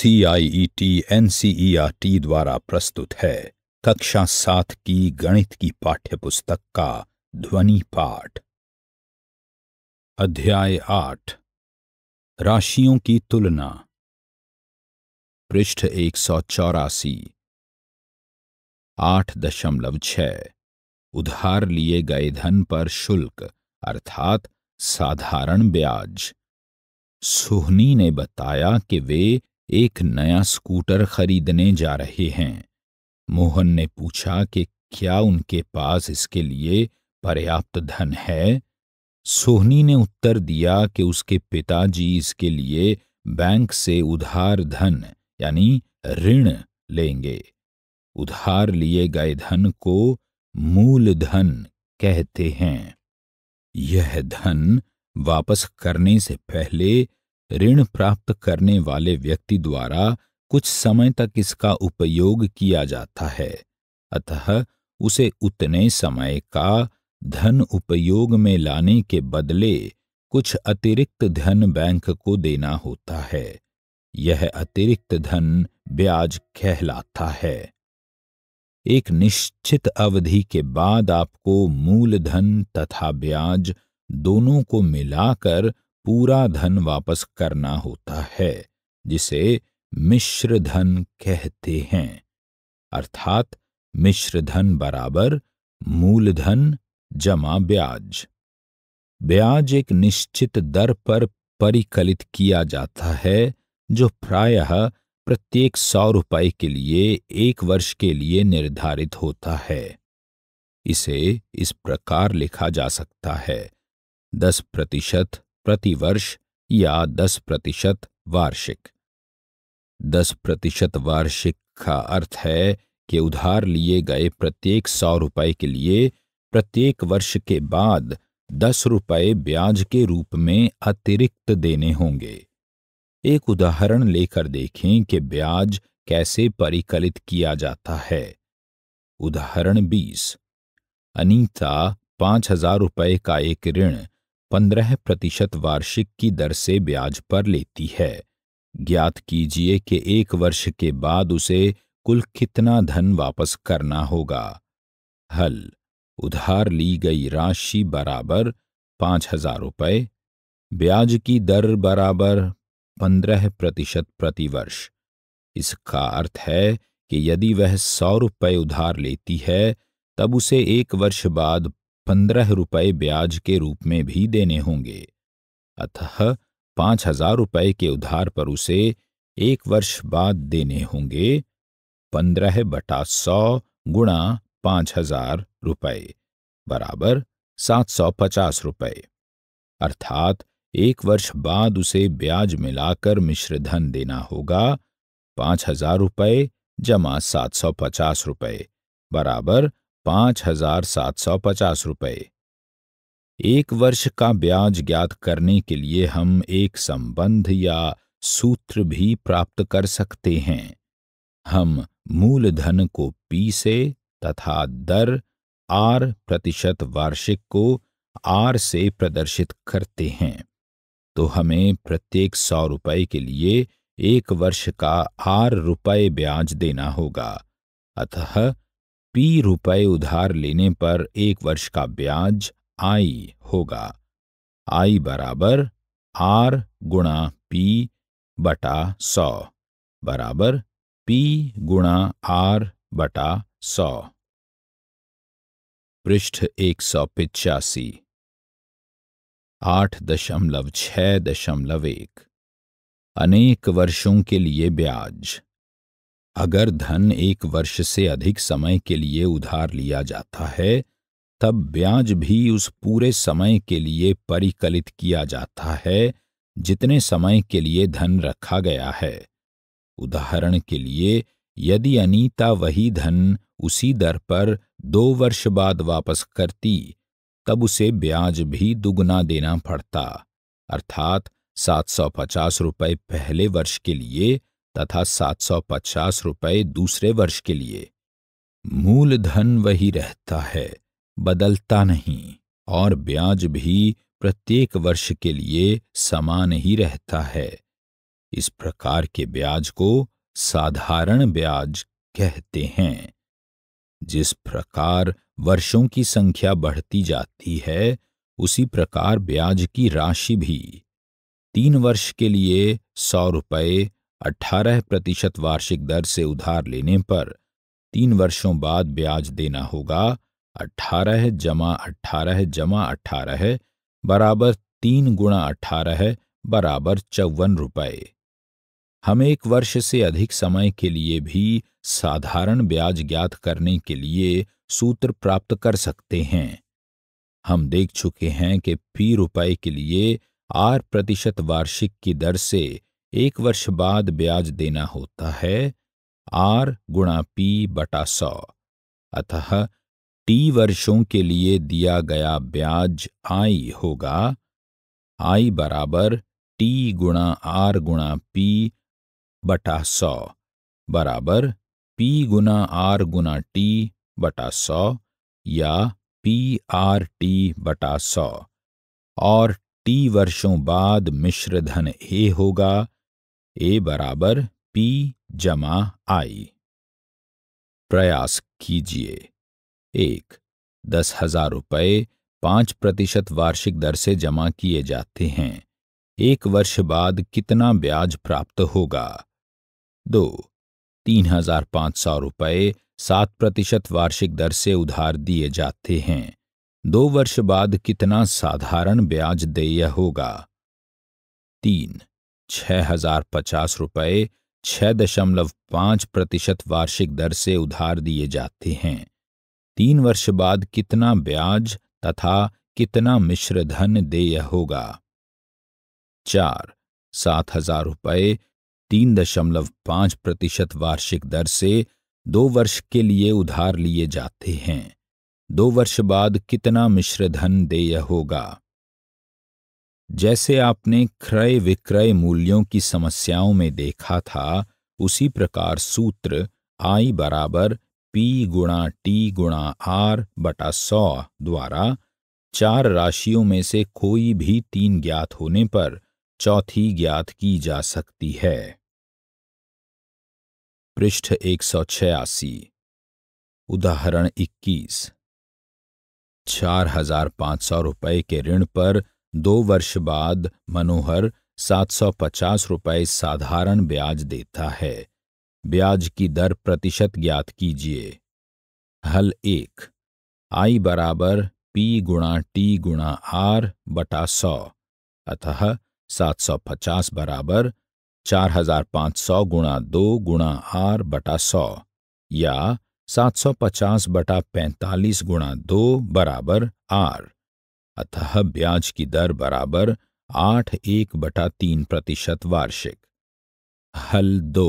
R T e e द्वारा प्रस्तुत है कक्षा सात की गणित की पाठ्य पुस्तक का ध्वनि पाठ अध्याय आठ राशियों की तुलना पृष्ठ एक सौ चौरासी आठ दशमलव छ उधार लिए गए धन पर शुल्क अर्थात साधारण ब्याज सोहनी ने बताया कि वे एक नया स्कूटर खरीदने जा रहे हैं मोहन ने पूछा कि क्या उनके पास इसके लिए पर्याप्त धन है सोहनी ने उत्तर दिया कि उसके पिताजी इसके लिए बैंक से उधार धन यानी ऋण लेंगे उधार लिए गए धन को मूल धन कहते हैं यह धन वापस करने से पहले ऋण प्राप्त करने वाले व्यक्ति द्वारा कुछ समय तक इसका उपयोग किया जाता है अतः उसे उतने समय का धन उपयोग में लाने के बदले कुछ अतिरिक्त धन बैंक को देना होता है यह अतिरिक्त धन ब्याज कहलाता है एक निश्चित अवधि के बाद आपको मूलधन तथा ब्याज दोनों को मिलाकर पूरा धन वापस करना होता है जिसे मिश्र धन कहते हैं अर्थात मिश्र धन बराबर मूलधन जमा ब्याज ब्याज एक निश्चित दर पर परिकलित किया जाता है जो प्रायः प्रत्येक सौ रुपए के लिए एक वर्ष के लिए निर्धारित होता है इसे इस प्रकार लिखा जा सकता है दस प्रतिशत प्रतिवर्ष या दस प्रतिशत वार्षिक दस प्रतिशत वार्षिक का अर्थ है कि उधार लिए गए प्रत्येक सौ रुपए के लिए प्रत्येक वर्ष के बाद दस रुपए ब्याज के रूप में अतिरिक्त देने होंगे एक उदाहरण लेकर देखें कि ब्याज कैसे परिकलित किया जाता है उदाहरण बीस अनीता पांच हजार रुपए का एक ऋण पंद्रह प्रतिशत वार्षिक की दर से ब्याज पर लेती है ज्ञात कीजिए कि एक वर्ष के बाद उसे कुल कितना धन वापस करना होगा हल उधार ली गई राशि बराबर पांच हजार रुपये ब्याज की दर बराबर पंद्रह प्रतिशत प्रतिवर्ष इसका अर्थ है कि यदि वह सौ रुपये उधार लेती है तब उसे एक वर्ष बाद पंद्रह रुपये ब्याज के रूप में भी देने होंगे अतः पांच हजार रुपये के उधार पर उसे एक वर्ष बाद देने होंगे पंद्रह बटा सौ गुणा पांच हजार रुपये बराबर सात सौ पचास रुपये अर्थात एक वर्ष बाद उसे ब्याज मिलाकर मिश्रधन देना होगा पांच हजार रुपये जमा सात सौ पचास रुपये बराबर पांच हजार सात सौ पचास रुपये एक वर्ष का ब्याज ज्ञात करने के लिए हम एक संबंध या सूत्र भी प्राप्त कर सकते हैं हम मूलधन को पी से तथा दर आर प्रतिशत वार्षिक को आर से प्रदर्शित करते हैं तो हमें प्रत्येक सौ रुपये के लिए एक वर्ष का आर रुपये ब्याज देना होगा अतः पी रुपए उधार लेने पर एक वर्ष का ब्याज आई होगा आई बराबर आर गुणा पी बटा सौ बराबर पी गुणा आर बटा सौ पृष्ठ एक सौ पिचासी आठ दशमलव छ दशमलव एक अनेक वर्षों के लिए ब्याज अगर धन एक वर्ष से अधिक समय के लिए उधार लिया जाता है तब ब्याज भी उस पूरे समय के लिए परिकलित किया जाता है जितने समय के लिए धन रखा गया है उदाहरण के लिए यदि अनीता वही धन उसी दर पर दो वर्ष बाद वापस करती तब उसे ब्याज भी दुगुना देना पड़ता अर्थात सात सौ पचास रुपये पहले वर्ष के लिए तथा 750 रुपए दूसरे वर्ष के लिए मूल धन वही रहता है बदलता नहीं और ब्याज भी प्रत्येक वर्ष के लिए समान ही रहता है इस प्रकार के ब्याज को साधारण ब्याज कहते हैं जिस प्रकार वर्षों की संख्या बढ़ती जाती है उसी प्रकार ब्याज की राशि भी तीन वर्ष के लिए सौ रुपये 18 प्रतिशत वार्षिक दर से उधार लेने पर तीन वर्षों बाद ब्याज देना होगा 18 जमा 18 जमा 18 बराबर तीन गुणा अठारह बराबर चौवन रुपये हम एक वर्ष से अधिक समय के लिए भी साधारण ब्याज ज्ञात करने के लिए सूत्र प्राप्त कर सकते हैं हम देख चुके हैं कि पी रुपए के लिए आर प्रतिशत वार्षिक की दर से एक वर्ष बाद ब्याज देना होता है आर गुणा पी बटा सौ अतः टी वर्षों के लिए दिया गया ब्याज आई होगा आई बराबर टी गुणा आर गुणा पी बटा सौ बराबर पी गुना आर गुना टी बटा सौ या पी आर टी बटा सौ और टी वर्षों बाद मिश्रधन ए होगा ए बराबर पी जमा आई प्रयास कीजिए एक दस हजार रुपये पांच प्रतिशत वार्षिक दर से जमा किए जाते हैं एक वर्ष बाद कितना ब्याज प्राप्त होगा दो तीन हजार पांच सौ रुपये सात प्रतिशत वार्षिक दर से उधार दिए जाते हैं दो वर्ष बाद कितना साधारण ब्याज देय होगा तीन छह हजार पचास रुपये छह दशमलव पाँच प्रतिशत वार्षिक दर से उधार दिए जाते हैं तीन वर्ष बाद कितना ब्याज तथा कितना मिश्रधन देय होगा चार सात हजार रुपये तीन दशमलव पाँच प्रतिशत वार्षिक दर से दो वर्ष के लिए उधार लिए जाते हैं दो वर्ष बाद कितना मिश्र धन देय होगा जैसे आपने क्रय विक्रय मूल्यों की समस्याओं में देखा था उसी प्रकार सूत्र आई बराबर पी गुणा टी गुणा आर बटा सौ द्वारा चार राशियों में से कोई भी तीन ज्ञात होने पर चौथी ज्ञात की जा सकती है पृष्ठ एक सौ छियासी उदाहरण 21 चार हजार पांच सौ रुपये के ऋण पर दो वर्ष बाद मनोहर 750 रुपए साधारण ब्याज देता है ब्याज की दर प्रतिशत ज्ञात कीजिए हल एक आई बराबर पी गुणा टी गुणा आर बटा सौ अतः 750 बराबर 4500 गुणा दो गुणा आर बटा सौ या 750 बटा 45 गुणा दो बराबर आर अतः ब्याज की दर बराबर आठ एक बटा तीन प्रतिशत वार्षिक हल दो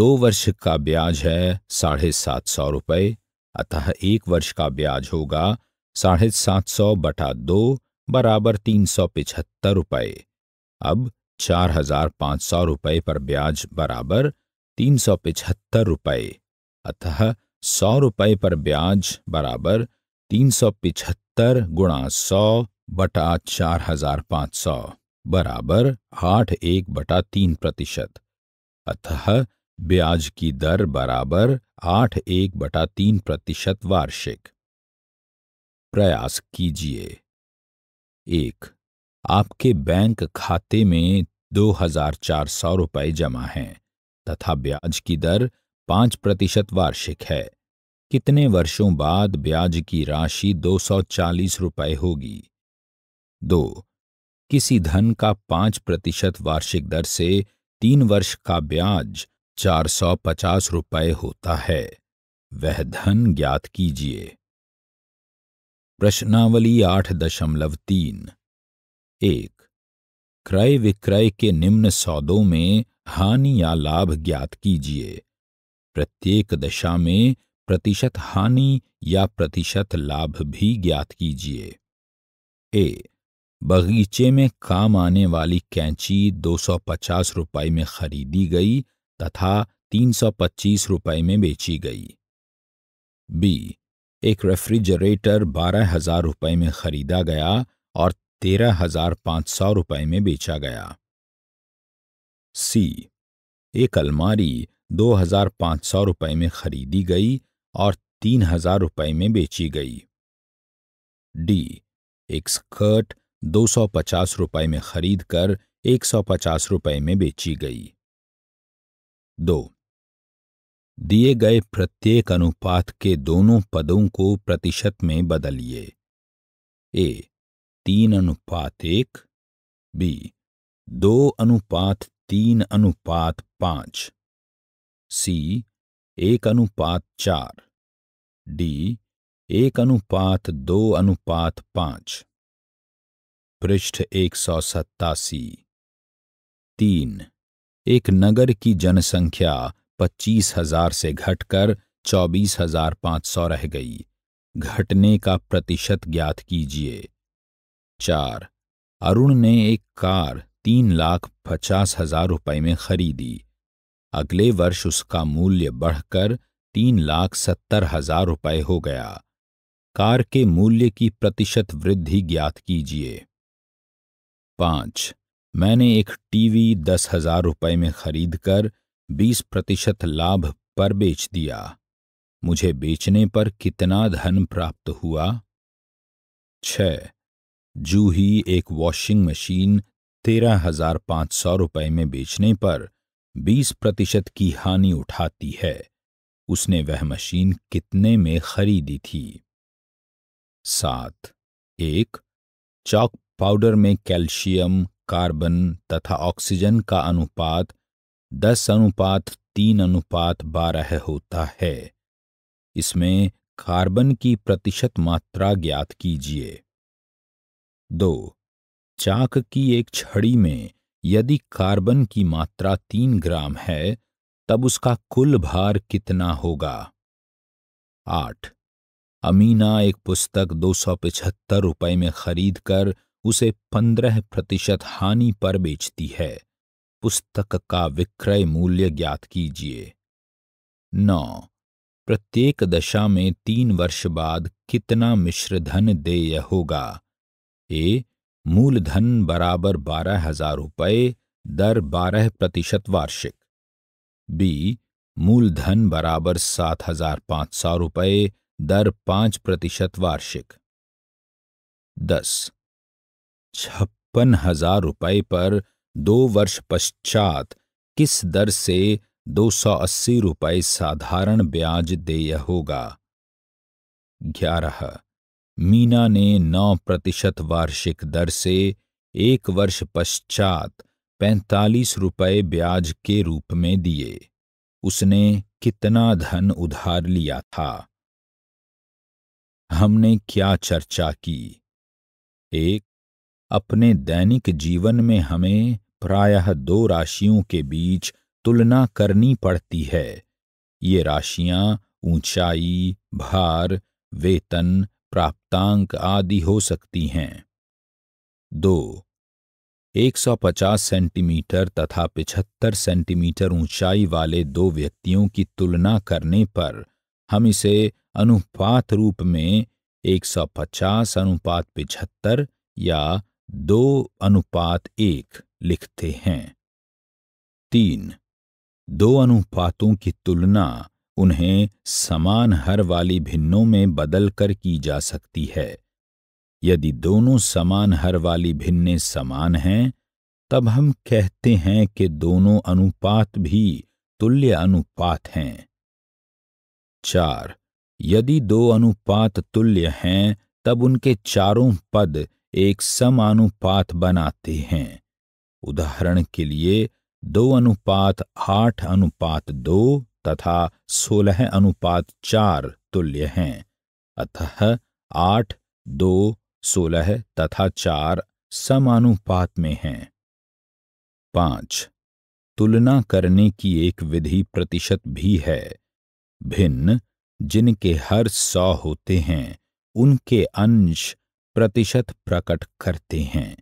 दो वर्ष का ब्याज है साढ़े सात सौ रुपये अतः एक वर्ष का ब्याज होगा साढ़े सात सौ बटा दो बराबर तीन सौ पिछहत्तर रुपये अब चार हजार पाँच सौ रुपये पर ब्याज बराबर तीन सौ पिछहत्तर रुपये अतः सौ रुपये पर ब्याज बराबर तीन सौ पिछहत्तर सत्तर गुणा सौ बटा चार हजार पाँच सौ बराबर आठ एक बटा तीन प्रतिशत अतः ब्याज की दर बराबर आठ एक बटा तीन प्रतिशत वार्षिक प्रयास कीजिए एक आपके बैंक खाते में दो हजार चार सौ रुपये जमा हैं तथा ब्याज की दर पाँच प्रतिशत वार्षिक है कितने वर्षों बाद ब्याज की राशि 240 रुपए होगी दो किसी धन का पांच प्रतिशत वार्षिक दर से तीन वर्ष का ब्याज 450 रुपए होता है वह धन ज्ञात कीजिए प्रश्नावली आठ दशमलव तीन एक क्रय विक्रय के निम्न सौदों में हानि या लाभ ज्ञात कीजिए प्रत्येक दशा में प्रतिशत हानि या प्रतिशत लाभ भी ज्ञात कीजिए ए बगीचे में काम आने वाली कैंची 250 रुपए में खरीदी गई तथा 325 रुपए में बेची गई बी एक रेफ्रिजरेटर बारह हजार रुपये में खरीदा गया और तेरह हजार पांच सौ रुपये में बेचा गया सी एक अलमारी दो हजार पांच सौ रुपये में खरीदी गई और तीन हजार रुपये में बेची गई डी एक स्कर्ट दो सौ पचास रुपये में खरीद कर एक सौ पचास रुपये में बेची गई दो दिए गए प्रत्येक अनुपात के दोनों पदों को प्रतिशत में बदलिए ए तीन अनुपात एक बी दो अनुपात तीन अनुपात पांच सी एक अनुपात चार डी एक अनुपात दो अनुपात पांच पृष्ठ एक सौ सत्तासी तीन एक नगर की जनसंख्या पच्चीस हजार से घटकर चौबीस हजार पांच सौ रह गई घटने का प्रतिशत ज्ञात कीजिए चार अरुण ने एक कार तीन लाख पचास हजार रुपये में खरीदी अगले वर्ष उसका मूल्य बढ़कर तीन लाख सत्तर हजार रुपये हो गया कार के मूल्य की प्रतिशत वृद्धि ज्ञात कीजिए पांच मैंने एक टीवी दस हजार रुपये में खरीदकर बीस प्रतिशत लाभ पर बेच दिया मुझे बेचने पर कितना धन प्राप्त हुआ छ जूही एक वॉशिंग मशीन तेरह हजार पाँच सौ रुपये में बेचने पर बीस प्रतिशत की हानि उठाती है उसने वह मशीन कितने में खरीदी थी सात एक चौक पाउडर में कैल्शियम कार्बन तथा ऑक्सीजन का अनुपात दस अनुपात तीन अनुपात बारह होता है इसमें कार्बन की प्रतिशत मात्रा ज्ञात कीजिए दो चाक की एक छड़ी में यदि कार्बन की मात्रा तीन ग्राम है तब उसका कुल भार कितना होगा आठ अमीना एक पुस्तक दो सौ पिछहत्तर रुपये में खरीद कर उसे पंद्रह प्रतिशत हानि पर बेचती है पुस्तक का विक्रय मूल्य ज्ञात कीजिए नौ प्रत्येक दशा में तीन वर्ष बाद कितना मिश्रधन देय होगा ए मूलधन बराबर बारह हजार रुपये दर बारह प्रतिशत वार्षिक बी मूलधन बराबर सात हजार पांच सौ रुपये दर पांच प्रतिशत वार्षिक दस छप्पन हजार रुपये पर दो वर्ष पश्चात किस दर से दो सौ अस्सी रुपये साधारण ब्याज देय होगा ग्यारह मीना ने 9 प्रतिशत वार्षिक दर से एक वर्ष पश्चात पैंतालीस रुपये ब्याज के रूप में दिए उसने कितना धन उधार लिया था हमने क्या चर्चा की एक अपने दैनिक जीवन में हमें प्रायः दो राशियों के बीच तुलना करनी पड़ती है ये राशियां ऊंचाई, भार वेतन प्राप्तांक आदि हो सकती हैं दो 150 सेंटीमीटर तथा 75 सेंटीमीटर ऊंचाई वाले दो व्यक्तियों की तुलना करने पर हम इसे अनुपात रूप में 150 अनुपात पिछहत्तर या दो अनुपात एक लिखते हैं तीन दो अनुपातों की तुलना उन्हें समान हर वाली भिन्नों में बदल कर की जा सकती है यदि दोनों समान हर वाली भिन्ने समान हैं तब हम कहते हैं कि दोनों अनुपात भी तुल्य अनुपात हैं चार यदि दो अनुपात तुल्य हैं तब उनके चारों पद एक समानुपात बनाते हैं उदाहरण के लिए दो अनुपात आठ अनुपात दो तथा सोलह अनुपात चार तुल्य हैं अतः आठ दो सोलह तथा चार समानुपात में हैं पांच तुलना करने की एक विधि प्रतिशत भी है भिन्न जिनके हर सौ होते हैं उनके अंश प्रतिशत प्रकट करते हैं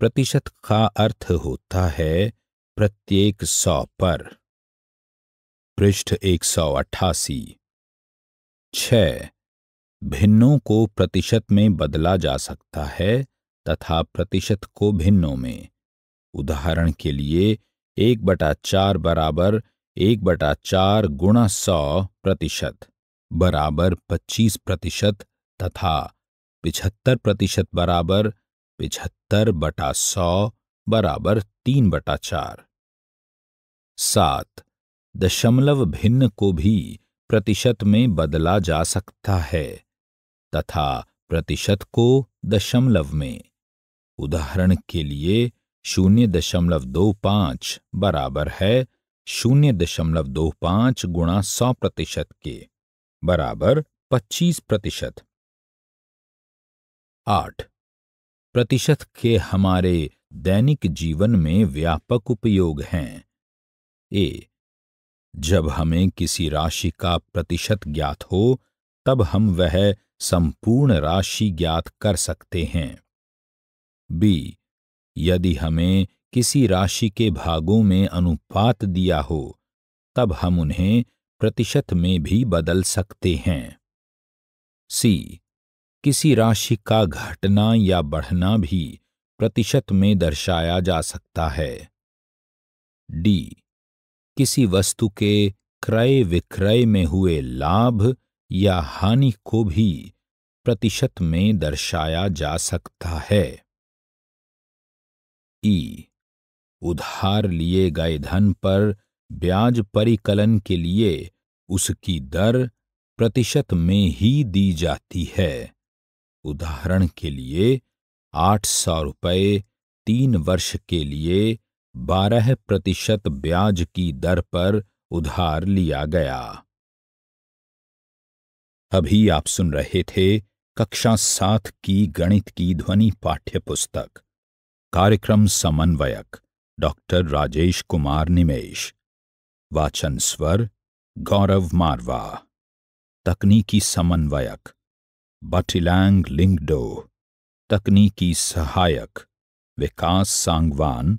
प्रतिशत का अर्थ होता है प्रत्येक सौ पर पृष्ठ एक सौ अट्ठासी छ भिन्नों को प्रतिशत में बदला जा सकता है तथा प्रतिशत को भिन्नों में उदाहरण के लिए एक बटा चार बराबर एक बटा चार गुणा सौ प्रतिशत बराबर पच्चीस प्रतिशत तथा पिछहत्तर प्रतिशत बराबर पिछहत्तर बटा सौ बराबर तीन बटा चार सात दशमलव भिन्न को भी प्रतिशत में बदला जा सकता है तथा प्रतिशत को दशमलव में उदाहरण के लिए शून्य दशमलव दो पांच बराबर है शून्य दशमलव दो पांच गुणा सौ प्रतिशत के बराबर पच्चीस प्रतिशत आठ प्रतिशत के हमारे दैनिक जीवन में व्यापक उपयोग हैं ए जब हमें किसी राशि का प्रतिशत ज्ञात हो तब हम वह संपूर्ण राशि ज्ञात कर सकते हैं बी यदि हमें किसी राशि के भागों में अनुपात दिया हो तब हम उन्हें प्रतिशत में भी बदल सकते हैं सी किसी राशि का घटना या बढ़ना भी प्रतिशत में दर्शाया जा सकता है डी किसी वस्तु के क्रय विक्रय में हुए लाभ या हानि को भी प्रतिशत में दर्शाया जा सकता है ई उधार लिए गए धन पर ब्याज परिकलन के लिए उसकी दर प्रतिशत में ही दी जाती है उदाहरण के लिए आठ सौ रुपये तीन वर्ष के लिए बारह प्रतिशत ब्याज की दर पर उधार लिया गया अभी आप सुन रहे थे कक्षा सात की गणित की ध्वनि पाठ्य पुस्तक कार्यक्रम समन्वयक डॉक्टर राजेश कुमार निमेश वाचन स्वर गौरव मारवा तकनीकी समन्वयक बटिलैंग लिंगडो तकनीकी सहायक विकास सांगवान